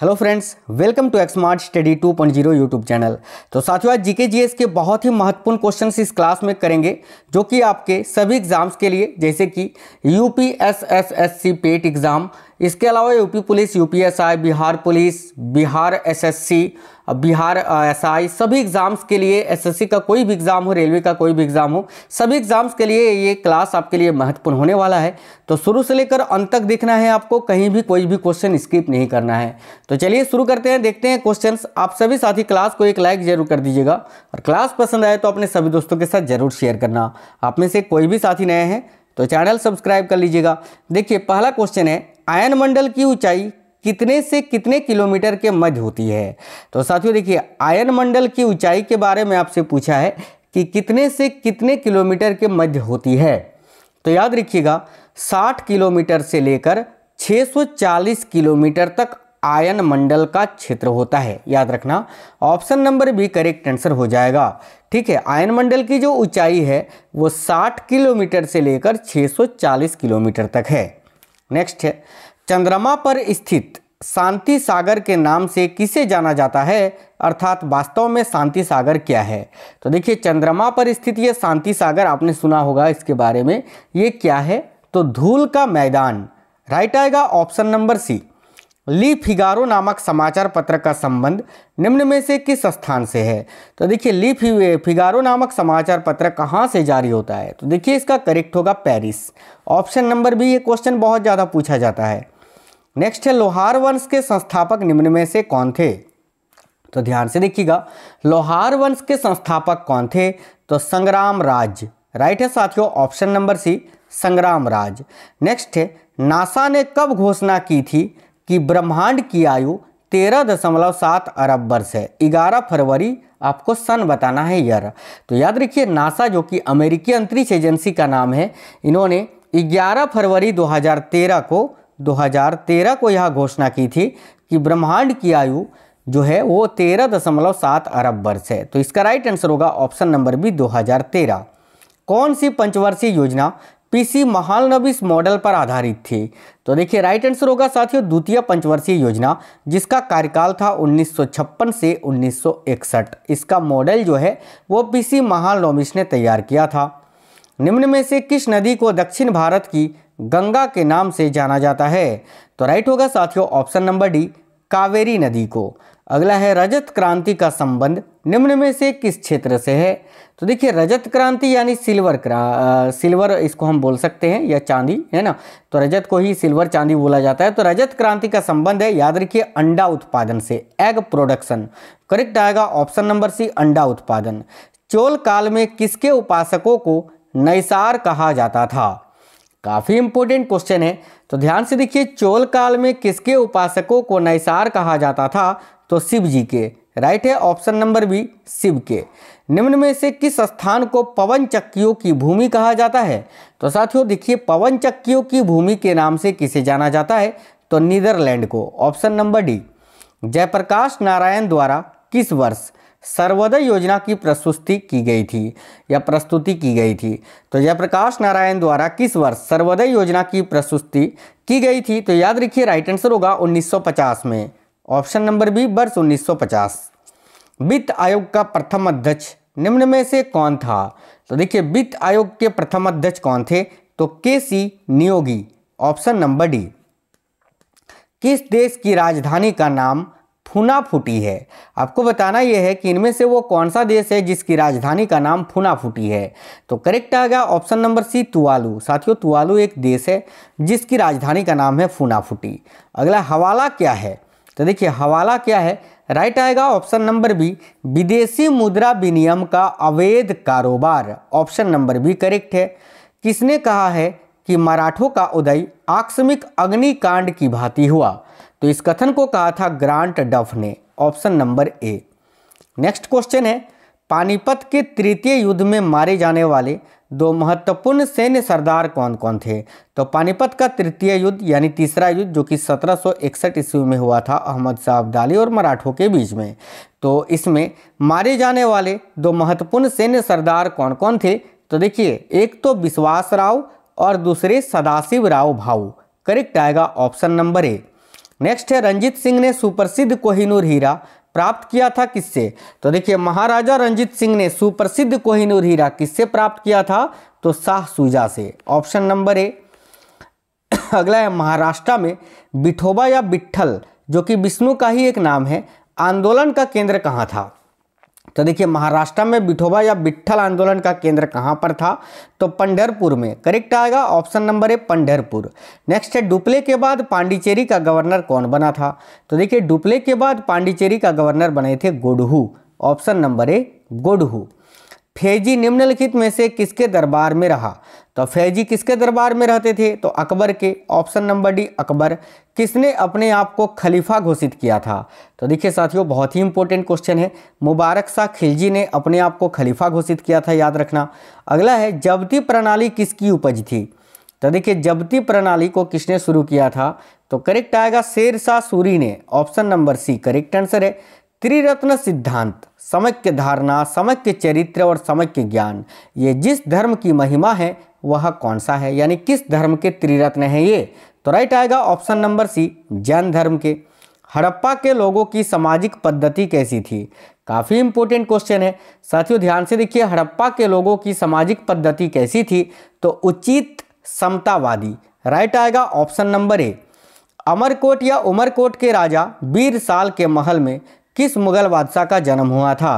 hello friends welcome to Xmart study 2.0 YouTube channel तो साथियों आज जीके जीएस के बहुत ही महत्वपूर्ण क्वेश्चंस इस क्लास में करेंगे जो कि आपके सभी एग्ज़ाम्स के लिए जैसे कि यूपीएसएसएससी पेट एग्ज़ाम इसके अलावा UP police UPSI Bihar police Bihar SSC Bihar SI सभी एग्ज़ाम्स के लिए एसएससी का कोई भी एग्ज़ाम हो रेलवे का कोई भी एग्ज़ाम हो सभी एग्ज़ाम्स के लिए ये क्लास आपके लिए महत्वपूर्ण होने वाला है तो शुरू से लेकर अंत तक देखना है आपको कहीं भी कोई भी क्वेश्चन स्किप नहीं करना है तो चलिए शुरू करते हैं देखते हैं क्वेश्चन आप सभी साथी क्लास को एक लाइक ज़रूर कर दीजिएगा और क्लास पसंद आए तो अपने सभी दोस्तों के साथ ज़रूर शेयर करना आप में से कोई भी साथी नए हैं तो चैनल सब्सक्राइब कर लीजिएगा देखिए पहला क्वेश्चन है आयन मंडल की ऊंचाई कितने से कितने किलोमीटर के मध्य होती है तो साथियों देखिए आयन मंडल की ऊंचाई के बारे में आपसे पूछा है कि कितने से कितने किलोमीटर के मध्य होती है तो याद रखिएगा 60 किलोमीटर से लेकर 640 किलोमीटर तक आयन मंडल का क्षेत्र होता है याद रखना ऑप्शन नंबर भी करेक्ट आंसर हो जाएगा ठीक है आयन मंडल की जो ऊंचाई है वो 60 किलोमीटर से लेकर 640 किलोमीटर तक है नेक्स्ट है चंद्रमा पर स्थित शांति सागर के नाम से किसे जाना जाता है अर्थात वास्तव में शांति सागर क्या है तो देखिए चंद्रमा पर स्थित यह शांति सागर आपने सुना होगा इसके बारे में ये क्या है तो धूल का मैदान राइट आएगा option number C Le Figaro नामक समाचार पत्र का संबंध निम्न में से किस स्थान से है तो देखिए ली फिगारो नामक समाचार पत्र कहाँ से जारी होता है तो देखिए इसका करेक्ट होगा पेरिस ऑप्शन नंबर भी ये क्वेश्चन बहुत ज़्यादा पूछा जाता है नेक्स्ट है लोहार वंश के संस्थापक निम्न में से कौन थे तो ध्यान से देखिएगा लोहार वंश के संस्थापक कौन थे तो संग्राम राज राइट है साथियों ऑप्शन नंबर सी संग्राम राज नेक्स्ट है नासा ने कब घोषणा की थी कि ब्रह्मांड की आयु तेरह दशमलव सात अरब वर्ष है ग्यारह फरवरी आपको सन बताना है यार तो याद रखिए नासा जो कि अमेरिकी अंतरिक्ष एजेंसी का नाम है इन्होंने 11 फरवरी 2013 को 2013 को यह घोषणा की थी कि ब्रह्मांड की आयु जो है वो तेरह दशमलव सात अरब वर्ष है तो इसका राइट आंसर होगा ऑप्शन नंबर बी 2013 कौन सी पंचवर्षीय योजना पीसी महालनबीस मॉडल पर आधारित थी तो देखिए राइट आंसर होगा साथियों द्वितीय पंचवर्षीय योजना जिसका कार्यकाल था 1956 से 1961 इसका मॉडल जो है वो पीसी महालनोबिस ने तैयार किया था निम्न में से किस नदी को दक्षिण भारत की गंगा के नाम से जाना जाता है तो राइट होगा साथियों ऑप्शन नंबर डी कावेरी नदी को अगला है रजत क्रांति का संबंध निम्न में से किस क्षेत्र से है तो देखिए रजत क्रांति यानी सिल्वर क्रा सिल्वर इसको हम बोल सकते हैं या चांदी है ना तो रजत को ही सिल्वर चांदी बोला जाता है तो रजत क्रांति का संबंध है याद रखिए अंडा उत्पादन से एग प्रोडक्शन करेक्ट आएगा ऑप्शन नंबर सी अंडा उत्पादन चोल काल में किसके उपासकों को नैसार कहा जाता था काफ़ी इंपॉर्टेंट क्वेश्चन है तो ध्यान से देखिए चोल काल में किसके उपासकों को नैसार कहा जाता था तो शिव जी के राइट है ऑप्शन नंबर बी शिव के निम्न में से किस स्थान को पवन चक्कियों की भूमि कहा जाता है तो साथियों देखिए पवन चक्कियों की भूमि के नाम से किसे जाना जाता है तो नीदरलैंड को option number D Jayaprakash Narayan द्वारा किस वर्ष सर्वोदय योजना की प्रस्तुति की गई थी या प्रस्तुति की गई थी तो जयप्रकाश नारायण द्वारा किस वर्ष सर्वोदय योजना की प्रस्तुति की गई थी तो याद रखिए राइट आंसर होगा 1950 में ऑप्शन नंबर बी वर्ष 1950 वित्त आयोग का प्रथम अध्यक्ष निम्न में से कौन था तो देखिए वित्त आयोग के प्रथम अध्यक्ष कौन थे तो K C Neogy option number D किस देश की राजधानी का नाम फुनाफुटी है आपको बताना यह है कि इनमें से वो कौन सा देश है जिसकी राजधानी का नाम फुनाफुटी है तो करेक्ट आ गया ऑप्शन नंबर सी तुवालू साथियों तुवालू एक देश है जिसकी राजधानी का नाम है फुनाफुटी अगला हवाला क्या है तो देखिए हवाला क्या है राइट आएगा ऑप्शन नंबर बी विदेशी मुद्रा विनियम का अवैध कारोबार ऑप्शन नंबर बी करेक्ट है किसने कहा है कि मराठों का उदय आकस्मिक अग्निकांड की भांति हुआ तो इस कथन को कहा था ग्रांट डफ ने option number A next question है पानीपत के तृतीय युद्ध में मारे जाने वाले दो महत्वपूर्ण सैन्य सरदार कौन कौन थे तो पानीपत का तृतीय युद्ध यानी तीसरा युद्ध जो कि 1761 ईस्वी में हुआ था अहमद शाह अब्दाली और मराठों के बीच में तो इसमें मारे जाने वाले दो महत्वपूर्ण सैन्य सरदार कौन कौन थे तो देखिए एक तो विश्वास राव और दूसरे सदाशिव राव भाऊ करेक्ट आएगा ऑप्शन नंबर ए नेक्स्ट है रंजीत सिंह ने सुप्रसिद्ध कोहिनूर हीरा प्राप्त किया था किससे तो देखिए महाराजा रंजीत सिंह ने सुप्रसिद्ध कोहिनूर हीरा किससे प्राप्त किया था तो शाह सुजा से ऑप्शन नंबर ए अगला है महाराष्ट्र में बिठोबा या बिठल जो कि विष्णु का ही एक नाम है आंदोलन का केंद्र कहाँ था तो देखिए महाराष्ट्र में बिठोबा या बिट्ठल आंदोलन का केंद्र कहाँ पर था तो पंडरपुर में करेक्ट आएगा option number A Pandharpur next है डुप्ले के बाद पांडिचेरी का गवर्नर कौन बना था तो देखिए डुप्ले के बाद पांडिचेरी का गवर्नर बने थे Godeheu option number A Godeheu फैजी निम्नलिखित में से किसके दरबार में रहा तो फैजी किसके दरबार में रहते थे तो अकबर के ऑप्शन नंबर डी अकबर किसने अपने आप को खलीफा घोषित किया था तो देखिए साथियों बहुत ही इंपॉर्टेंट क्वेश्चन है मुबारक शाह खिलजी ने अपने आप को खलीफा घोषित किया था याद रखना अगला है जबती प्रणाली किसकी उपज थी तो देखिए जबती प्रणाली को किसने शुरू किया था तो करेक्ट आएगा शेर सूरी ने option number C correct answer है त्रिरत्न सिद्धांत समय के धारणा के चरित्र और समय के ज्ञान ये जिस धर्म की महिमा है वह कौन सा है यानी किस धर्म के त्रिरत्न है ये तो राइट आएगा ऑप्शन नंबर सी जैन धर्म के हड़प्पा के लोगों की सामाजिक पद्धति कैसी थी काफ़ी इंपॉर्टेंट क्वेश्चन है साथियों ध्यान से देखिए हड़प्पा के लोगों की सामाजिक पद्धति कैसी थी तो उचित समतावादी राइट आएगा ऑप्शन नंबर ए अमरकोट या उमरकोट के राजा बीर साल के महल में किस मुगल बादशाह का जन्म हुआ था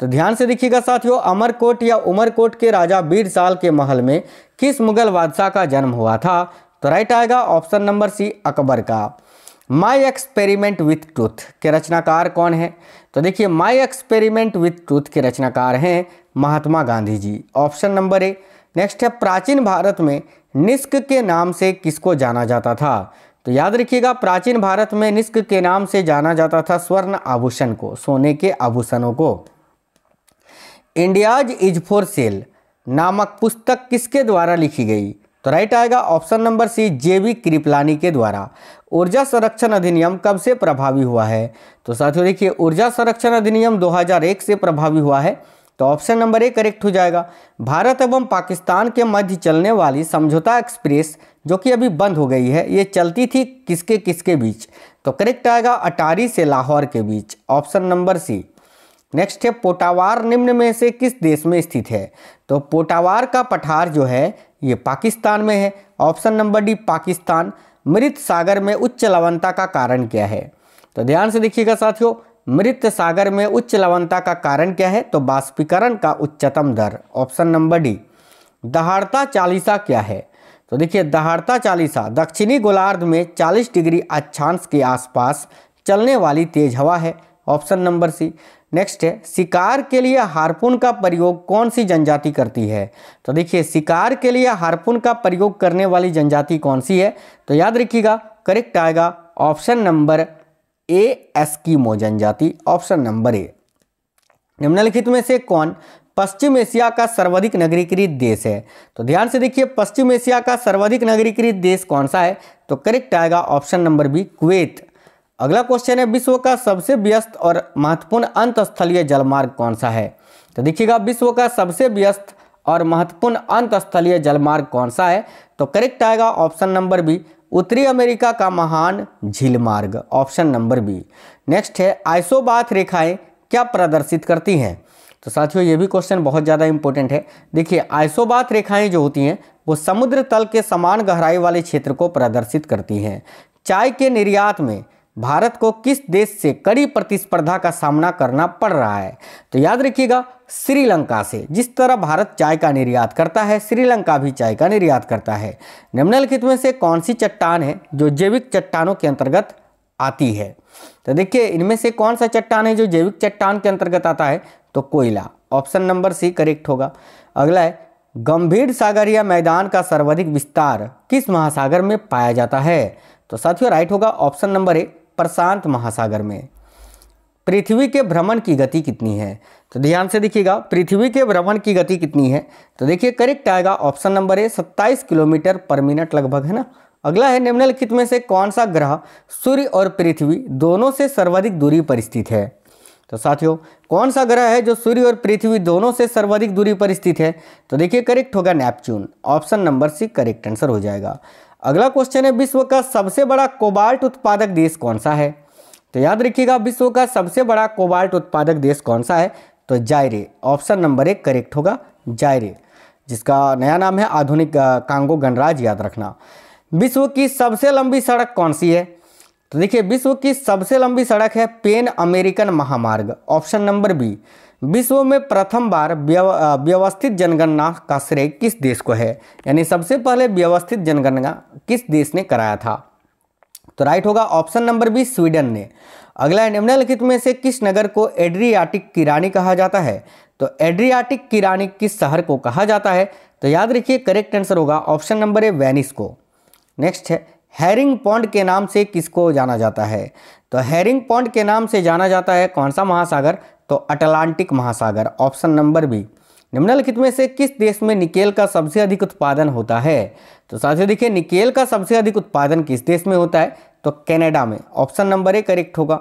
तो ध्यान से देखिएगा साथियों अमरकोट या उमरकोट के राजा बीर साल के महल में किस मुगल बादशाह का जन्म हुआ था तो राइट आएगा ऑप्शन नंबर सी अकबर का माई एक्सपेरिमेंट विथ ट्रूथ के रचनाकार कौन है तो देखिए माई एक्सपेरिमेंट विथ ट्रूथ के रचनाकार हैं Mahatma Gandhi ji option number A next है प्राचीन भारत में निस्क के नाम से किसको जाना जाता था तो याद रखिएगा प्राचीन भारत में निष्क के नाम से जाना जाता था स्वर्ण आभूषण को सोने के आभूषणों को इंडियाज इज फॉर सेल नामक पुस्तक किसके द्वारा लिखी गई तो राइट आएगा ऑप्शन नंबर सी जेवी कृपलानी के द्वारा ऊर्जा संरक्षण अधिनियम कब से प्रभावी हुआ है तो साथियों देखिए ऊर्जा संरक्षण अधिनियम 2001 से प्रभावी हुआ है तो ऑप्शन नंबर ए करेक्ट हो जाएगा भारत एवं पाकिस्तान के मध्य चलने वाली समझौता एक्सप्रेस जो कि अभी बंद हो गई है ये चलती थी किसके किसके बीच तो करेक्ट आएगा अटारी से लाहौर के बीच ऑप्शन नंबर सी नेक्स्ट है पोटावार निम्न में से किस देश में स्थित है तो पोटावार का पठार जो है ये पाकिस्तान में है ऑप्शन नंबर डी पाकिस्तान मृत सागर में उच्च लवनता का कारण क्या है तो ध्यान से देखिएगा साथियों मृत सागर में उच्च लवणता का कारण क्या है तो बाष्पीकरण का उच्चतम दर ऑप्शन नंबर डी दहाड़ता चालीसा क्या है तो देखिए दहाड़ता चालीसा दक्षिणी गोलार्ध में 40 डिग्री अक्षांश के आसपास चलने वाली तेज हवा है ऑप्शन नंबर सी नेक्स्ट है शिकार के लिए हारपून का प्रयोग कौन सी जनजाति करती है तो देखिए शिकार के लिए हारपून का प्रयोग करने वाली जनजाति कौन सी है तो याद रखिएगा करेक्ट आएगा ऑप्शन नंबर ए एस्कीमो जनजाति ऑप्शन नंबर ए निम्नलिखित में से कौन पश्चिम एशिया का सर्वाधिक नगरीकृत देश है तो ध्यान से देखिए पश्चिम एशिया का सर्वाधिक नगरीकृत देश कौन सा है तो करेक्ट आएगा ऑप्शन नंबर बी कुवैत अगला क्वेश्चन है विश्व का सबसे व्यस्त और महत्वपूर्ण अंतस्थलीय जलमार्ग कौन सा है तो देखिएगा विश्व का सबसे व्यस्त और महत्वपूर्ण अंतस्थलीय जलमार्ग कौन सा है तो करेक्ट आएगा ऑप्शन नंबर बी उत्तरी अमेरिका का महान झील मार्ग ऑप्शन नंबर बी नेक्स्ट है आइसोबाथ रेखाएं क्या प्रदर्शित करती हैं तो साथियों ये भी क्वेश्चन बहुत ज़्यादा इंपॉर्टेंट है देखिए आइसोबाथ रेखाएं जो होती हैं वो समुद्र तल के समान गहराई वाले क्षेत्र को प्रदर्शित करती हैं चाय के निर्यात में भारत को किस देश से कड़ी प्रतिस्पर्धा का सामना करना पड़ रहा है तो याद रखिएगा श्रीलंका से जिस तरह भारत चाय का निर्यात करता है श्रीलंका भी चाय का निर्यात करता है निम्नलिखित में से कौन सी चट्टान है जो जैविक चट्टानों के अंतर्गत आती है तो देखिए इनमें से कौन सा चट्टान है जो जैविक चट्टान के अंतर्गत आता है तो कोयला ऑप्शन नंबर सी करेक्ट होगा अगला है गंभीर सागर या मैदान का सर्वाधिक विस्तार किस महासागर में पाया जाता है तो साथियों राइट होगा ऑप्शन नंबर ए प्रशांत महासागर में पृथ्वी के भ्रमण की गति कितनी है तो ध्यान से देखिएगा पृथ्वी के भ्रमण की गति कितनी है तो देखिए करेक्ट आएगा option number A 27 kilometre per minute लगभग है ना अगला है निम्नलिखित में से कौन सा ग्रह सूर्य और पृथ्वी दोनों से सर्वाधिक दूरी पर स्थित है तो साथियों कौन सा ग्रह है जो सूर्य और पृथ्वी दोनों से सर्वाधिक दूरी पर स्थित है तो देखिए करेक्ट होगा Neptune option number C correct answer हो जाएगा अगला क्वेश्चन है विश्व का सबसे बड़ा कोबाल्ट उत्पादक देश कौन सा है तो याद रखिएगा विश्व का सबसे बड़ा कोबाल्ट उत्पादक देश कौन सा है तो जायरे ऑप्शन नंबर एक करेक्ट होगा जायरे जिसका नया नाम है आधुनिक कांगो गणराज याद रखना विश्व की सबसे लंबी सड़क कौन सी है तो देखिए विश्व की सबसे लंबी सड़क है पेन अमेरिकन महामार्ग ऑप्शन नंबर बी विश्व में प्रथम बार व्यवस्थित जनगणना का श्रेय किस देश को है यानी सबसे पहले व्यवस्थित जनगणना किस देश ने कराया था तो राइट होगा ऑप्शन नंबर बी स्वीडन ने अगला निम्नलिखित में से किस नगर को एड्रियाटिक की रानी कहा जाता है तो एड्रियाटिक की रानी किस शहर को कहा जाता है तो याद रखिए करेक्ट आंसर होगा ऑप्शन नंबर ए वेनिस को नेक्स्ट है हैरिंग पॉन्ड के नाम से किसको जाना जाता है तो हैरिंग पॉन्ड के नाम से जाना जाता है कौन सा महासागर तो अटलांटिक महासागर ऑप्शन नंबर बी निम्नलिखित में से किस देश में निकेल का सबसे अधिक उत्पादन होता है तो साथियों देखिए निकेल का सबसे अधिक उत्पादन किस देश में होता है तो कनाडा में ऑप्शन नंबर ए करेक्ट होगा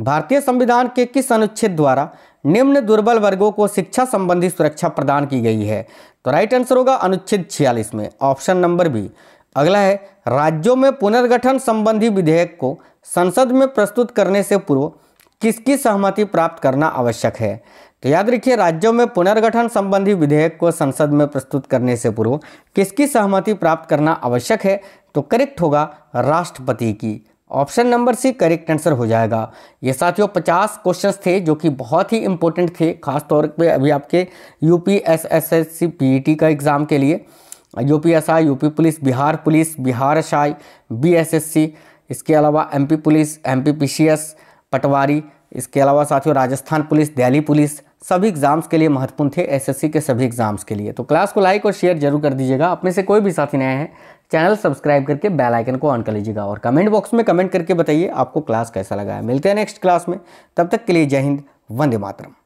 भारतीय संविधान के किस अनुच्छेद द्वारा निम्न दुर्बल वर्गों को शिक्षा संबंधी सुरक्षा प्रदान की गई है तो राइट आंसर होगा अनुच्छेद छियालीस में ऑप्शन नंबर बी अगला है राज्यों में पुनर्गठन संबंधी विधेयक को संसद में प्रस्तुत करने से पूर्व किसकी सहमति प्राप्त करना आवश्यक है तो याद रखिए राज्यों में पुनर्गठन संबंधी विधेयक को संसद में प्रस्तुत करने से पूर्व किसकी सहमति प्राप्त करना आवश्यक है तो करेक्ट होगा राष्ट्रपति की option number C correct answer हो जाएगा ये साथियों 50 क्वेश्चंस थे जो कि बहुत ही इंपॉर्टेंट थे खासतौर पे अभी आपके U P S S S C P E T का एग्ज़ाम के लिए S U UP police Bihar police Bihar S S I B S C इसके अलावा M P police M P P C S पटवारी इसके अलावा साथियों राजस्थान पुलिस दिल्ली पुलिस सभी एग्जाम्स के लिए महत्वपूर्ण थे एसएससी के सभी एग्जाम्स के लिए तो क्लास को लाइक और शेयर जरूर कर दीजिएगा अपने से कोई भी साथी नए हैं चैनल सब्सक्राइब करके बेल आइकन को ऑन कर लीजिएगा और कमेंट बॉक्स में कमेंट करके बताइए आपको क्लास कैसा लगा है मिलते हैं नेक्स्ट क्लास में तब तक के लिए जय हिंद वंदे मातरम